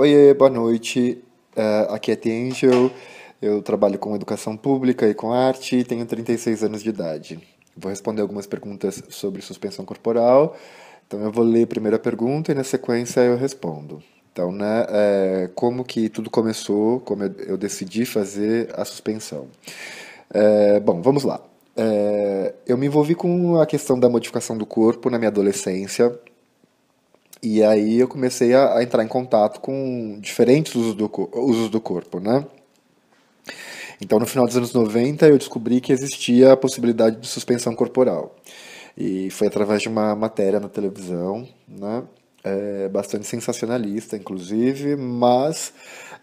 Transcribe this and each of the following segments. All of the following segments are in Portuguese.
Oiê, boa noite. Uh, aqui é The Angel. Eu trabalho com educação pública e com arte e tenho 36 anos de idade. Vou responder algumas perguntas sobre suspensão corporal. Então eu vou ler a primeira pergunta e na sequência eu respondo. Então, né, é, como que tudo começou, como eu, eu decidi fazer a suspensão. É, bom, vamos lá. É, eu me envolvi com a questão da modificação do corpo na minha adolescência e aí eu comecei a, a entrar em contato com diferentes usos do, usos do corpo, né? Então, no final dos anos 90, eu descobri que existia a possibilidade de suspensão corporal. E foi através de uma matéria na televisão, né? É, bastante sensacionalista, inclusive, mas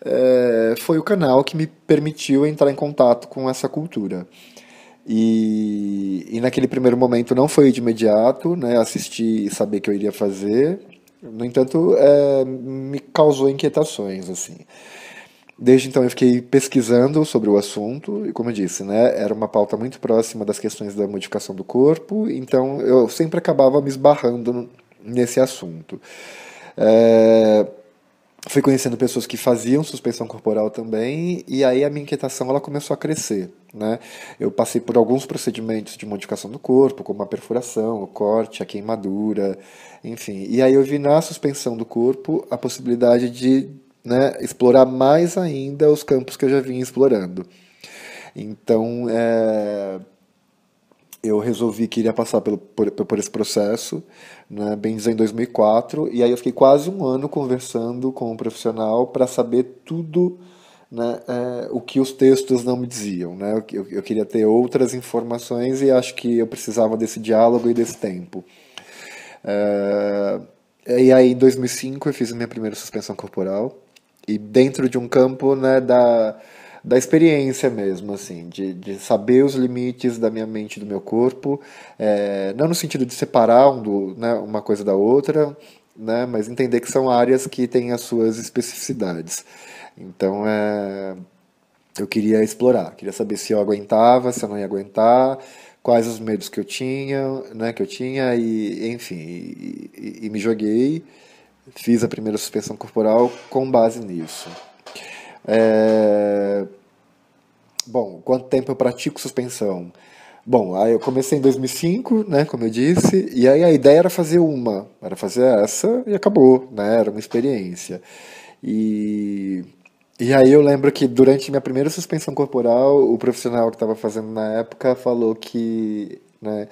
é, foi o canal que me permitiu entrar em contato com essa cultura. E, e naquele primeiro momento não foi de imediato, né? Assisti e saber que eu iria fazer, no entanto, é, me causou inquietações, assim. Desde então eu fiquei pesquisando sobre o assunto, e como eu disse, né, era uma pauta muito próxima das questões da modificação do corpo, então eu sempre acabava me esbarrando nesse assunto. É, fui conhecendo pessoas que faziam suspensão corporal também, e aí a minha inquietação ela começou a crescer. Né? Eu passei por alguns procedimentos de modificação do corpo, como a perfuração, o corte, a queimadura, enfim. E aí eu vi na suspensão do corpo a possibilidade de né, explorar mais ainda os campos que eu já vinha explorando. Então, é, eu resolvi que iria passar pelo, por, por esse processo, né, bem dizer, em 2004, e aí eu fiquei quase um ano conversando com um profissional para saber tudo né, é, o que os textos não me diziam. Né? Eu, eu, queria ter outras informações e acho que eu precisava desse diálogo e desse tempo. É, e aí, em 2005, eu fiz a minha primeira suspensão corporal, e dentro de um campo né, da da experiência mesmo, assim, de, de saber os limites da minha mente e do meu corpo, é, não no sentido de separar um do, né, uma coisa da outra, né, mas entender que são áreas que têm as suas especificidades. Então, é, eu queria explorar, queria saber se eu aguentava, se eu não ia aguentar, quais os medos que eu tinha, né, que eu tinha e enfim, e, e, e me joguei, fiz a primeira suspensão corporal com base nisso. É... Bom, quanto tempo eu pratico suspensão? Bom, aí eu comecei em 2005, né, como eu disse, e aí a ideia era fazer uma, era fazer essa e acabou, né, era uma experiência. E, e aí eu lembro que durante minha primeira suspensão corporal, o profissional que estava fazendo na época falou que, né,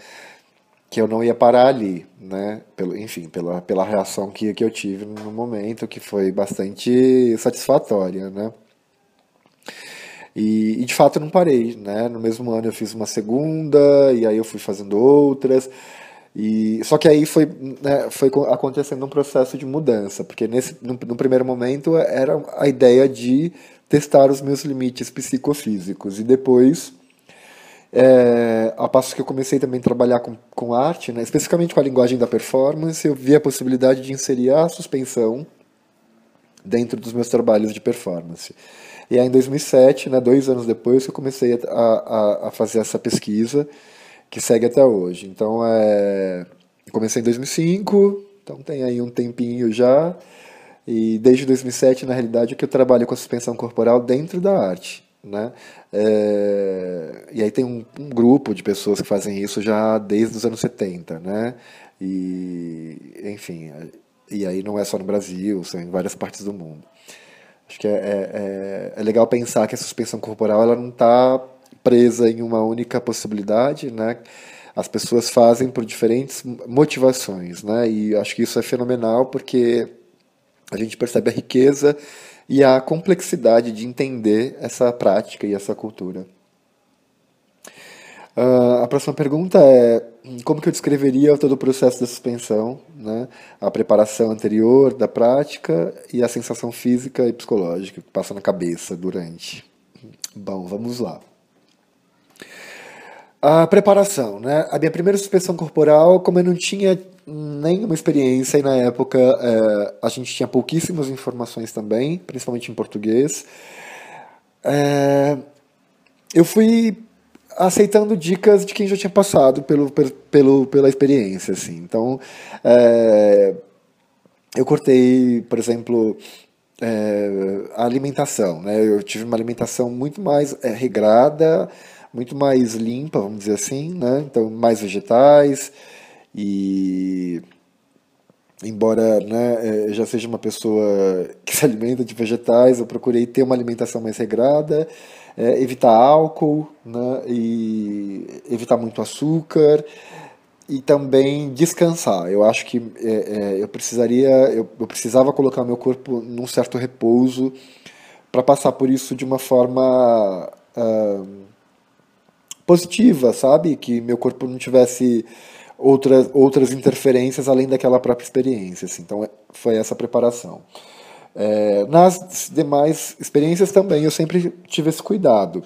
que eu não ia parar ali, né? Pelo, enfim, pela, pela reação que, que eu tive no momento, que foi bastante satisfatória, né? E, e, de fato eu não parei, né? No mesmo ano eu fiz uma segunda, e aí eu fui fazendo outras. E, só que aí foi, né, foi acontecendo um processo de mudança, porque nesse, no, no primeiro momento era a ideia de testar os meus limites psicofísicos. E depois, é, passo que eu comecei também a trabalhar com, com arte, né, especificamente com a linguagem da performance, eu vi a possibilidade de inserir a suspensão dentro dos meus trabalhos de performance. E aí, em 2007, né, dois anos depois, eu comecei a, a, a fazer essa pesquisa que segue até hoje. Então, é, comecei em 2005, então tem aí um tempinho já. E desde 2007, na realidade, é que eu trabalho com a suspensão corporal dentro da arte. Né? É, e aí tem um, um, grupo de pessoas que fazem isso já desde os anos 70, né? E, enfim, e aí não é só no Brasil, são em várias partes do mundo. Acho que é, é, é, é legal pensar que a suspensão corporal ela não está presa em uma única possibilidade, né? As pessoas fazem por diferentes motivações, né? E acho que isso é fenomenal porque a gente percebe a riqueza e a complexidade de entender essa prática e essa cultura. Uh, a próxima pergunta é como que eu descreveria todo o processo da suspensão, né? a preparação anterior da prática e a sensação física e psicológica que passa na cabeça durante. Bom, vamos lá. A preparação, né? A minha primeira suspensão corporal, como eu não tinha nenhuma experiência e na época é, a gente tinha pouquíssimas informações também, principalmente em português, é, eu fui aceitando dicas de quem já tinha passado pelo, pelo, pela experiência, assim. Então, é, eu cortei, por exemplo, é, a alimentação, né? Eu tive uma alimentação muito mais é, regrada, muito mais limpa, vamos dizer assim, né? Então, mais vegetais e embora né, eu já seja uma pessoa que se alimenta de vegetais, eu procurei ter uma alimentação mais regrada, é, evitar álcool né, e evitar muito açúcar e também descansar. Eu acho que é, é, eu precisaria, eu, eu, precisava colocar meu corpo num certo repouso para passar por isso de uma forma ah, positiva, sabe? Que meu corpo não tivesse outras, outras interferências além daquela própria experiência. Assim. Então é, foi essa preparação. É, nas demais experiências também eu sempre tive esse cuidado.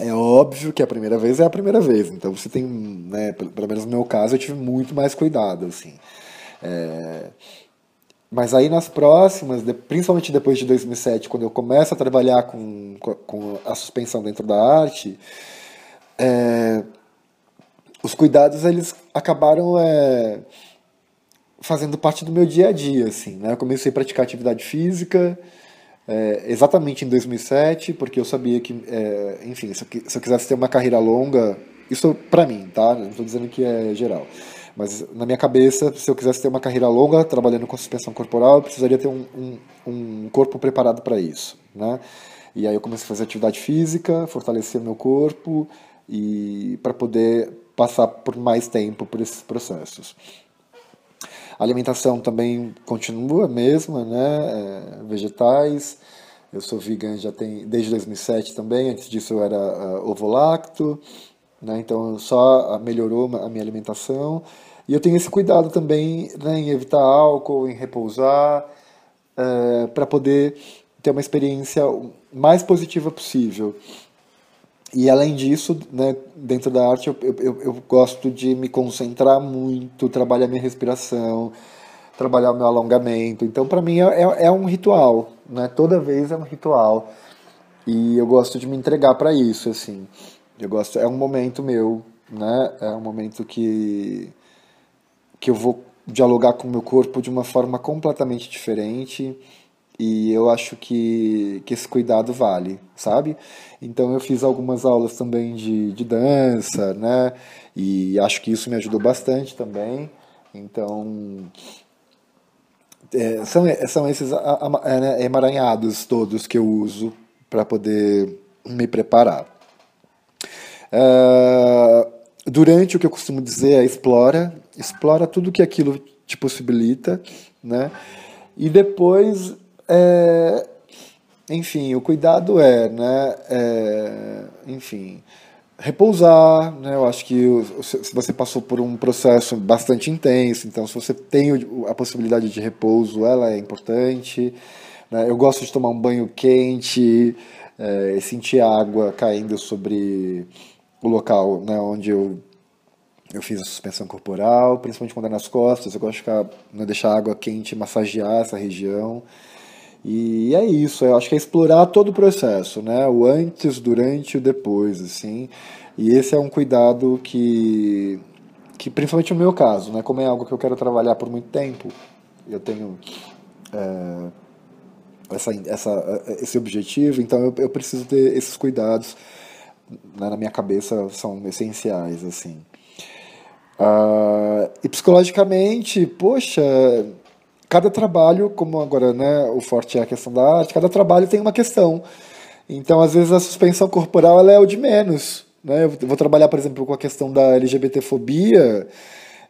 É óbvio que a primeira vez é a primeira vez, então você tem, né, pelo menos no meu caso, eu tive muito mais cuidado, assim. É, mas aí nas próximas, principalmente depois de 2007, quando eu começo a trabalhar com, com a suspensão dentro da arte, é, os cuidados eles acabaram é, fazendo parte do meu dia a dia, assim, né? Eu comecei a praticar atividade física é, exatamente em 2007, porque eu sabia que, é, enfim, se eu, se eu, quisesse ter uma carreira longa, isso para mim, tá? Não estou dizendo que é geral, mas na minha cabeça, se eu quisesse ter uma carreira longa trabalhando com suspensão corporal, eu precisaria ter um, um, um corpo preparado para isso, né? E aí eu comecei a fazer atividade física, fortalecer meu corpo e para poder passar por mais tempo por esses processos. A alimentação também continua a mesma, né? É, vegetais. Eu sou vegan já tem desde 2007 também. Antes disso eu era uh, ah, ovolacto, né? Então só ah, melhorou a minha alimentação. E eu tenho esse cuidado também né, em evitar álcool, em repousar, uh, eh, para poder ter uma experiência mais positiva possível. E além disso, né, dentro da arte, eu, eu, eu gosto de me concentrar muito, trabalhar minha respiração, trabalhar o meu alongamento. Então, para mim, é, é, é um ritual. Né? Toda vez é um ritual. E eu gosto de me entregar para isso, assim. Eu gosto, é um momento meu, né? É um momento que que eu vou dialogar com o meu corpo de uma forma completamente diferente. E eu acho que, que esse cuidado vale, sabe? Então eu fiz algumas aulas também de, de dança, né? E acho que isso me ajudou bastante também. Então é, são, é, são esses né, emaranhados todos que eu uso para poder me preparar. Uh, durante o que eu costumo dizer é explora, explora tudo que aquilo te possibilita, né? E depois é, enfim, o cuidado é, né? É, enfim, repousar, né? Eu acho que se você passou por um processo bastante intenso, então se você tem a possibilidade de repouso, ela é importante. Né? Eu gosto de tomar um banho quente, é, sentir água caindo sobre o local, né? Onde eu eu fiz a suspensão corporal, principalmente quando é nas costas. Eu gosto de ficar, né, deixar a água quente massagear essa região. E é isso, eu acho que é explorar todo o processo, né? O antes, durante e o depois, assim. E esse é um cuidado que, que principalmente no meu caso, né? Como é algo que eu quero trabalhar por muito tempo, eu tenho é, essa, essa, esse objetivo, então eu, eu preciso ter esses cuidados né, na minha cabeça são essenciais, assim. Uh, e psicologicamente, poxa, cada trabalho, como agora né, o forte é a questão da arte, cada trabalho tem uma questão. Então, às vezes, a suspensão corporal ela é o de menos. Né? Eu vou trabalhar, por exemplo, com a questão da LGBTfobia.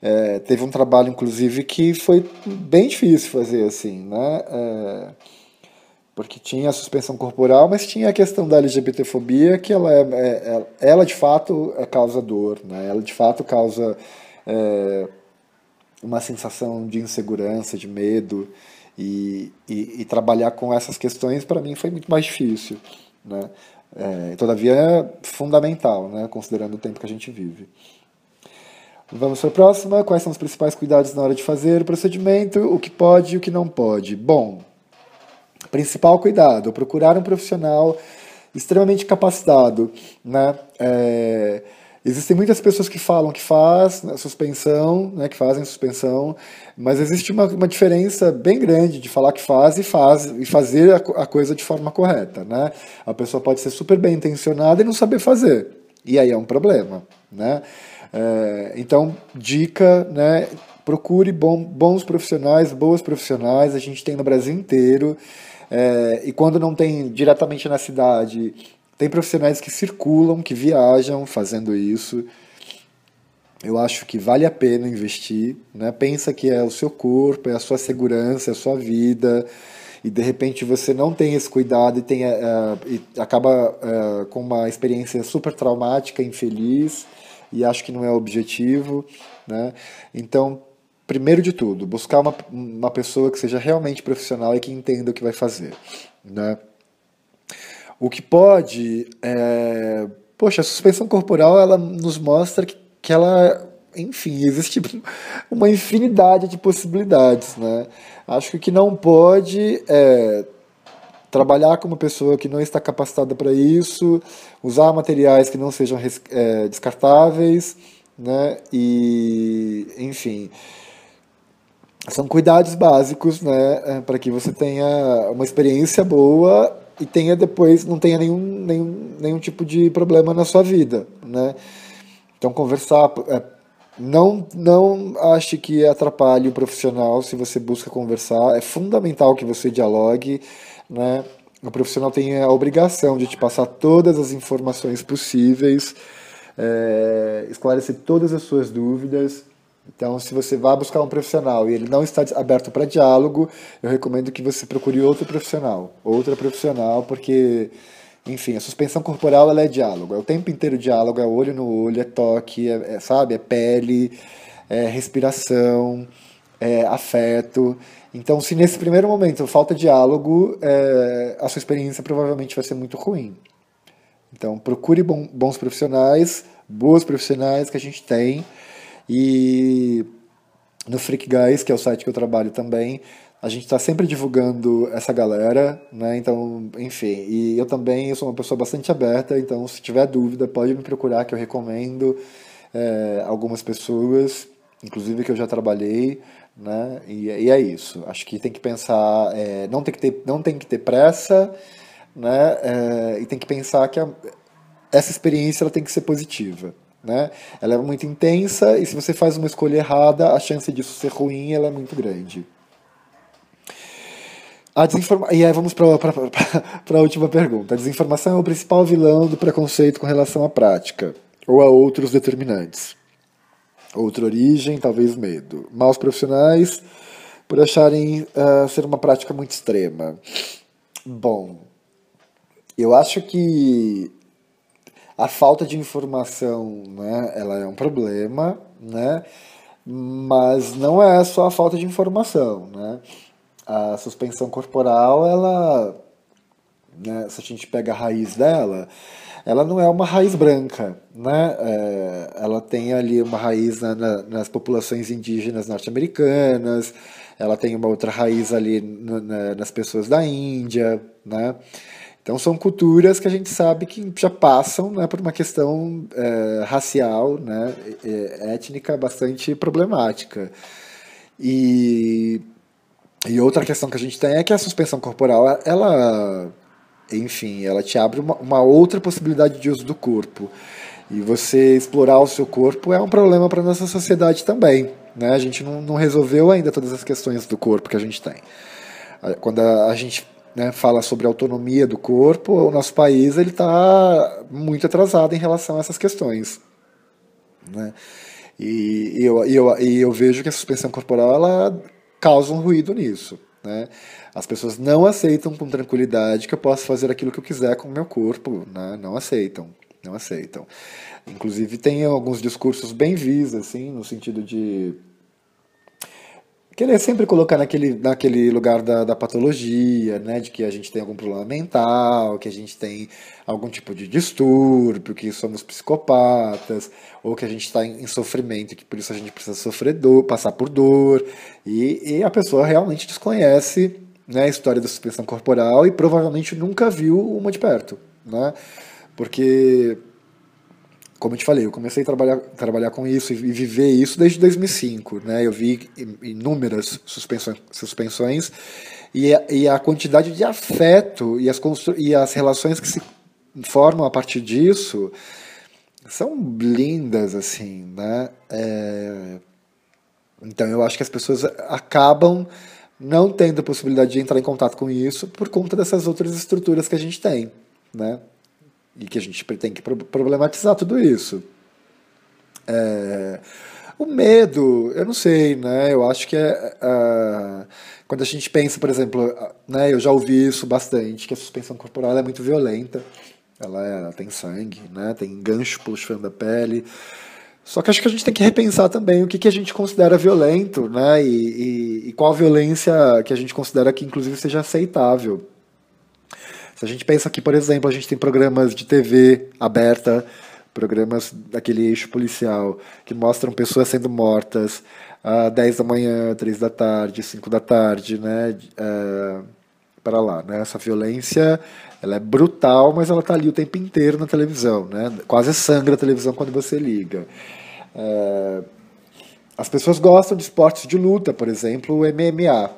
É, teve um trabalho, inclusive, que foi bem difícil fazer assim, né? É, porque tinha a suspensão corporal, mas tinha a questão da LGBTfobia, que ela, é, é ela de fato é causa dor, né? Ela de fato causa é, uma sensação de insegurança, de medo, e, e, e trabalhar com essas questões para mim foi muito mais difícil, né? É, todavia é fundamental, né? Considerando o tempo que a gente vive. Vamos para a próxima. Quais são os principais cuidados na hora de fazer o procedimento? O que pode e o que não pode? Bom, principal cuidado: procurar um profissional extremamente capacitado, né? É, Existem muitas pessoas que falam que faz né, suspensão, né, que fazem suspensão, mas existe uma, uma, diferença bem grande de falar que faz e, faz, e fazer a, a coisa de forma correta. Né? A pessoa pode ser super bem intencionada e não saber fazer, e aí é um problema. Né? É, então, dica, né, procure bom, bons profissionais, boas profissionais, a gente tem no Brasil inteiro. É, e quando não tem diretamente na cidade, tem profissionais que circulam, que viajam fazendo isso. Eu acho que vale a pena investir, né? Pensa que é o seu corpo, é a sua segurança, é a sua vida, e de repente você não tem esse cuidado e, tem, uh, e acaba uh, com uma experiência super traumática, infeliz, e acho que não é o objetivo, né? Então, primeiro de tudo, buscar uma, uma pessoa que seja realmente profissional e que entenda o que vai fazer, né? O que pode. É... Poxa, a suspensão corporal ela nos mostra que, que ela. Enfim, existe uma infinidade de possibilidades, né? Acho que o que não pode é trabalhar com uma pessoa que não está capacitada para isso, usar materiais que não sejam é, descartáveis, né? E, enfim, são cuidados básicos, né, é, para que você tenha uma experiência boa e tenha depois não tenha nenhum, nenhum, nenhum tipo de problema na sua vida, né? Então conversar é, não não ache que atrapalhe o profissional se você busca conversar, é fundamental que você dialogue, né? O profissional tem a obrigação de te passar todas as informações possíveis, é, esclarecer todas as suas dúvidas então, se você vai buscar um profissional e ele não está aberto para diálogo, eu recomendo que você procure outro profissional, outra profissional, porque, enfim, a suspensão corporal ela é diálogo, é o tempo inteiro diálogo, é olho no olho, é toque, é, é sabe, é pele, é respiração, é afeto. Então, se nesse primeiro momento falta diálogo, é, a sua experiência provavelmente vai ser muito ruim. Então, procure bons profissionais, boas profissionais que a gente tem e no Freak Guys, que é o site que eu trabalho também, a gente está sempre divulgando essa galera, né? Então, enfim, e eu também eu sou uma pessoa bastante aberta, então se tiver dúvida pode me procurar que eu recomendo é, algumas pessoas, inclusive que eu já trabalhei, né? E, e é isso. Acho que tem que pensar, é, não tem que ter, não tem que ter pressa, né? É, e tem que pensar que a, essa experiência ela tem que ser positiva. Né? Ela é muito intensa e se você faz uma escolha errada, a chance disso ser ruim ela é muito grande. A desinforma... E aí vamos para a última pergunta. A desinformação é o principal vilão do preconceito com relação à prática, ou a outros determinantes. Outra origem, talvez medo. Maus profissionais por acharem uh, ser uma prática muito extrema. Bom, eu acho que a falta de informação, né, ela é um problema, né? Mas não é só a falta de informação, né? A suspensão corporal, ela né, se a gente pega a raiz dela, ela não é uma raiz branca, né? É, ela tem ali uma raiz na, na, nas populações indígenas norte-americanas, ela tem uma outra raiz ali na, nas pessoas da Índia, né? Então são culturas que a gente sabe que já passam né, por uma questão é, racial, né, é, étnica bastante problemática. E, e outra questão que a gente tem é que a suspensão corporal, ela, enfim, ela te abre uma, uma outra possibilidade de uso do corpo. E você explorar o seu corpo é um problema para nossa sociedade também. Né? A gente não, não resolveu ainda todas as questões do corpo que a gente tem. Quando a, a gente né, fala sobre a autonomia do corpo, o nosso país ele está muito atrasado em relação a essas questões. Né? E, e, eu, e, eu, e eu vejo que a suspensão corporal ela causa um ruído nisso. Né? As pessoas não aceitam com tranquilidade que eu possa fazer aquilo que eu quiser com o meu corpo. Né? Não aceitam, não aceitam. Inclusive tem alguns discursos bem vis, assim, no sentido de Querer sempre colocar naquele, naquele lugar da, da patologia, né? De que a gente tem algum problema mental, que a gente tem algum tipo de distúrbio, que somos psicopatas, ou que a gente está em, em, sofrimento, que por isso a gente precisa sofrer dor, passar por dor. E, e a pessoa realmente desconhece né, a história da suspensão corporal e provavelmente nunca viu uma de perto, né? Porque como eu te falei, eu comecei a trabalhar, trabalhar com isso e viver isso desde 2005. Né? Eu vi inúmeras suspensões, suspensões e, a, e a quantidade de afeto e as, e as relações que se formam a partir disso são lindas, assim, né? É... Então eu acho que as pessoas acabam não tendo a possibilidade de entrar em contato com isso por conta dessas outras estruturas que a gente tem, né? e que a gente tem que problematizar tudo isso. É, o medo, eu não sei, né? Eu acho que é. Uh, quando a gente pensa, por exemplo, né, eu já ouvi isso bastante, que a suspensão corporal é muito violenta. Ela, é, ela, tem sangue, né? Tem gancho pelos fios da pele. Só que acho que a gente tem que repensar também o que, que a gente considera violento, né? E, e, e qual violência que a gente considera que, inclusive, seja aceitável. Se a gente pensa que, por exemplo, a gente tem programas de TV aberta, programas daquele eixo policial, que mostram pessoas sendo mortas a uh, 10 da manhã, 3 da tarde, 5 da tarde, né? Uh, para lá, né? Essa violência, ela é brutal, mas ela tá ali o tempo inteiro na televisão, né? Quase sangra a televisão quando você liga. Uh, as pessoas gostam de esportes de luta, por exemplo, o MMA,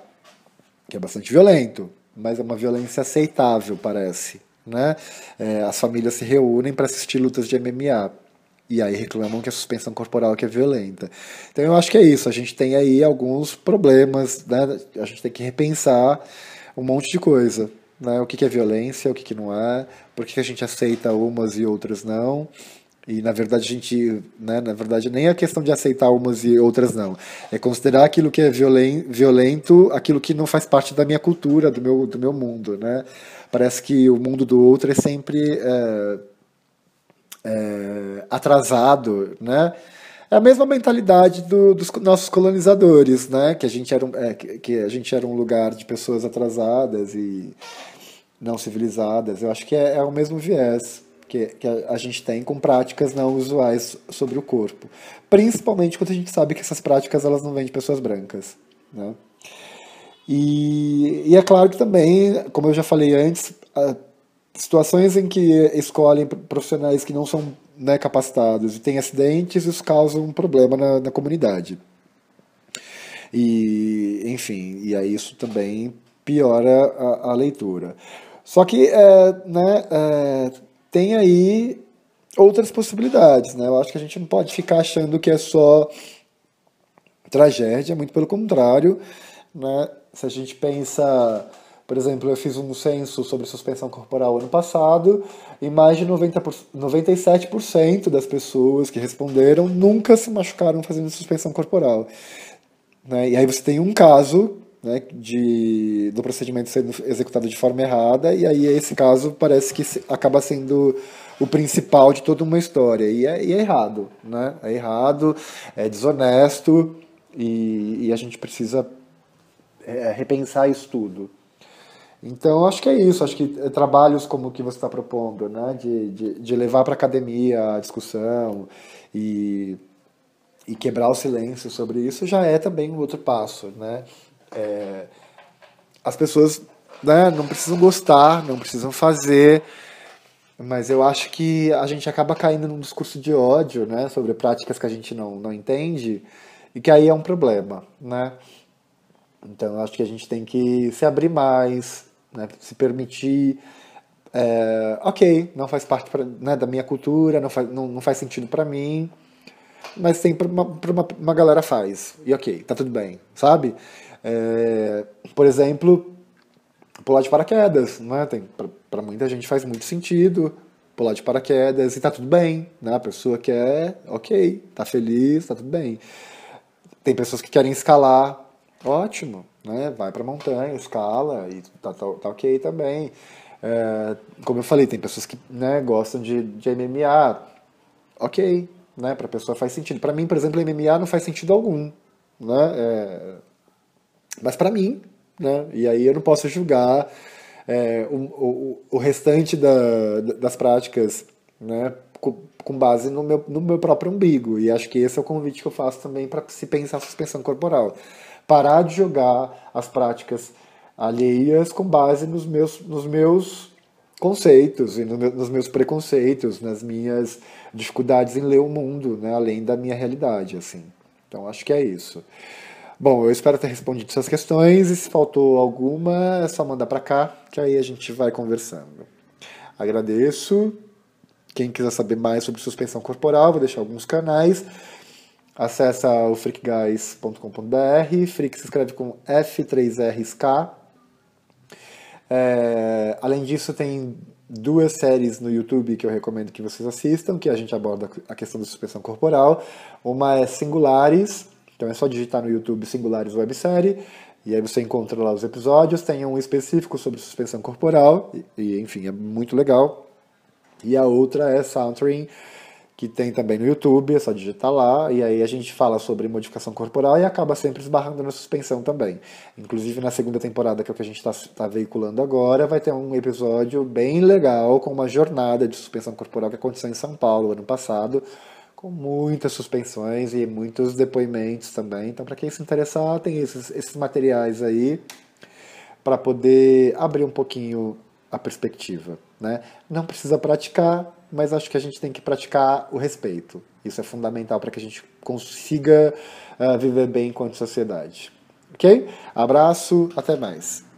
que é bastante violento, mas é uma violência aceitável, parece. Né? É, as famílias se reúnem para assistir lutas de MMA. E aí reclamam que a suspensão corporal que é violenta. Então eu acho que é isso. A gente tem aí alguns problemas, né? A gente tem que repensar um monte de coisa. Né? O que, que é violência, o que, que não é, por que, que a gente aceita umas e outras não. E na verdade a gente, né, na verdade nem a é questão de aceitar umas e outras não. É considerar aquilo que é violen violento, aquilo que não faz parte da minha cultura, do meu, do meu mundo, né? Parece que o mundo do outro é sempre é, é, atrasado, né? É a mesma mentalidade do, dos nossos colonizadores, né? Que a gente era um, é, que a gente era um lugar de pessoas atrasadas e não civilizadas. Eu acho que é, é o mesmo viés que, que a, gente tem com práticas não usuais sobre o corpo. Principalmente quando a gente sabe que essas práticas elas não vêm de pessoas brancas. Né? E, e, é claro que também, como eu já falei antes, situações em que escolhem profissionais que não são né, capacitados e têm acidentes, isso causa um problema na, na comunidade. E, enfim, e aí isso também piora a, a leitura. Só que, é, né, é, tem aí outras possibilidades, né? Eu acho que a gente não pode ficar achando que é só tragédia, muito pelo contrário, né? Se a gente pensa, por exemplo, eu fiz um censo sobre suspensão corporal ano passado e mais de 90 97% das pessoas que responderam nunca se machucaram fazendo suspensão corporal. Né? E aí você tem um caso né, de, do procedimento sendo executado de forma errada, e aí esse caso parece que acaba sendo o principal de toda uma história, e é, e é errado, né? é errado, é desonesto, e, e a gente precisa é, repensar isso tudo. Então, acho que é isso. Acho que é, trabalhos como o que você está propondo, né? de, de, de levar para a academia a discussão e, e quebrar o silêncio sobre isso, já é também um outro passo. Né? É, as pessoas né, não precisam gostar, não precisam fazer, mas eu acho que a gente acaba caindo num discurso de ódio né, sobre práticas que a gente não, não entende e que aí é um problema. Né? Então eu acho que a gente tem que se abrir mais, né, se permitir. É, ok, não faz parte pra, né, da minha cultura, não faz, não, não faz sentido para mim, mas tem para uma, uma, uma galera faz, e ok, tá tudo bem, sabe? É, por exemplo, pular de paraquedas, né? Para muita gente faz muito sentido pular de paraquedas e tá tudo bem, né? A pessoa quer, ok, tá feliz, tá tudo bem. Tem pessoas que querem escalar, ótimo, né? Vai para montanha, escala e tá, tá, tá ok também. É, como eu falei, tem pessoas que né, gostam de, de MMA, ok, né? Para pessoa faz sentido. Para mim, por exemplo, MMA não faz sentido algum, né? É, mas para mim, né? E aí eu não posso julgar é, o, o, o, restante da, das práticas, né? Com, com base no meu, no meu próprio umbigo. E acho que esse é o convite que eu faço também para se pensar a suspensão corporal. Parar de jogar as práticas alheias com base nos meus, nos meus conceitos e no meu, nos meus preconceitos, nas minhas dificuldades em ler o mundo, né? além da minha realidade. assim. Então acho que é isso. Bom, eu espero ter respondido suas questões e se faltou alguma, é só mandar para cá, que aí a gente vai conversando. Agradeço. Quem quiser saber mais sobre suspensão corporal, vou deixar alguns canais. Acesse o freakguys.com.br. Freak se escreve com F3RSK. É, além disso, tem duas séries no YouTube que eu recomendo que vocês assistam, que a gente aborda a questão da suspensão corporal. Uma é Singulares, então é só digitar no YouTube Singulares Websérie e aí você encontra lá os episódios. Tem um específico sobre suspensão corporal, e, e enfim, é muito legal. E a outra é Soundtrain, que tem também no YouTube, é só digitar lá, e aí a gente fala sobre modificação corporal e acaba sempre esbarrando na suspensão também. Inclusive na segunda temporada, que é o que a gente está tá veiculando agora, vai ter um episódio bem legal com uma jornada de suspensão corporal que aconteceu em São Paulo ano passado com muitas suspensões e muitos depoimentos também. Então, para quem se interessar, tem esses, esses materiais aí para poder abrir um pouquinho a perspectiva. Né? Não precisa praticar, mas acho que a gente tem que praticar o respeito. Isso é fundamental para que a gente consiga uh, viver bem enquanto sociedade. Ok? Abraço, até mais.